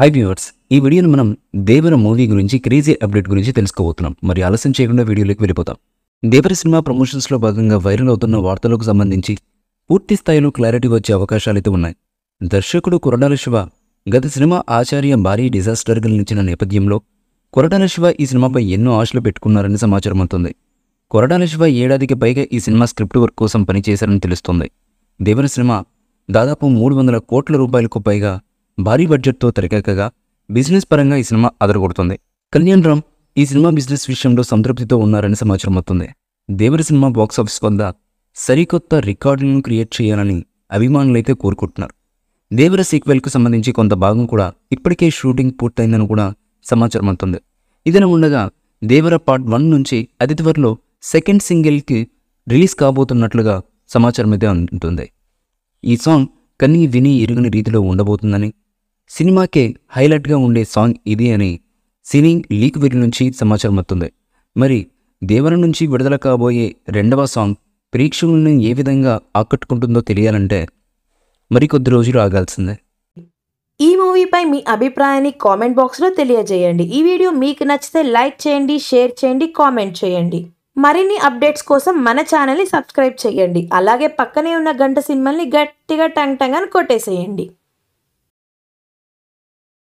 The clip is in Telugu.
హై వ్యూవర్స్ ఈ వీడియోను మనం దేవర మూవీ గురించి క్రేజీ అప్డేట్ గురించి తెలుసుకోబోతున్నాం మరి ఆలస్యం చేయకుండా వీడియోలోకి వెళ్ళిపోతాం దేవర సినిమా ప్రమోషన్స్లో భాగంగా వైరల్ అవుతున్న వార్తలకు సంబంధించి పూర్తి స్థాయిలో క్లారిటీ వచ్చే అవకాశాలైతే ఉన్నాయి దర్శకుడు కొరడాల శివ గత సినిమా ఆచార్య భారీ డిజాస్టర్గా నిలిచిన నేపథ్యంలో కొరడాల శివ ఈ సినిమాపై ఎన్నో ఆశలు పెట్టుకున్నారని సమాచారం అవుతుంది కొరడాల శివ ఏడాదికి పైగా ఈ సినిమా స్క్రిప్ట్ వర్క్ కోసం పనిచేశారని తెలుస్తోంది దేవర సినిమా దాదాపు మూడు వందల కోట్ల రూపాయలకు పైగా భారీ బడ్జెట్తో తెరకెక్కగా బిజినెస్ పరంగా ఈ సినిమా అదరగొడుతుంది కళ్యాణ్ రామ్ ఈ సినిమా బిజినెస్ విషయంలో సంతృప్తితో ఉన్నారని సమాచారం అవుతుంది దేవరి సినిమా బాక్సాఫీస్ వద్ద సరికొత్త రికార్డులను క్రియేట్ చేయాలని అభిమానులైతే కోరుకుంటున్నారు దేవర సీక్వెల్కు సంబంధించి కొంత భాగం కూడా ఇప్పటికే షూటింగ్ పూర్తయిందని కూడా సమాచారం అవుతుంది ఇదిలా ఉండగా దేవర పార్ట్ వన్ నుంచి అతి త్వరలో సెకండ్ సింగిల్కి రిలీజ్ కాబోతున్నట్లుగా సమాచారం అయితే ఈ సాంగ్ కన్నీ విని ఎరుగని రీతిలో ఉండబోతుందని సినిమాకే హైలైట్గా ఉండే సాంగ్ ఇది అని సినీ లీక్ వీరి నుంచి సమాచారం వస్తుంది మరి దేవర నుంచి విడుదల కాబోయే రెండవ సాంగ్ ప్రేక్షకులను ఏ విధంగా ఆకట్టుకుంటుందో తెలియాలంటే మరికొద్ది రోజులు ఆగాల్సిందే ఈ మూవీపై మీ అభిప్రాయాన్ని కామెంట్ బాక్స్లో తెలియజేయండి ఈ వీడియో మీకు నచ్చితే లైక్ చేయండి షేర్ చేయండి కామెంట్ చేయండి మరిన్ని అప్డేట్స్ కోసం మన ఛానల్ని సబ్స్క్రైబ్ చేయండి అలాగే పక్కనే ఉన్న గంట సినిమాల్ని గట్టిగా టంగ్ టంగ్ అని కొట్టేసేయండి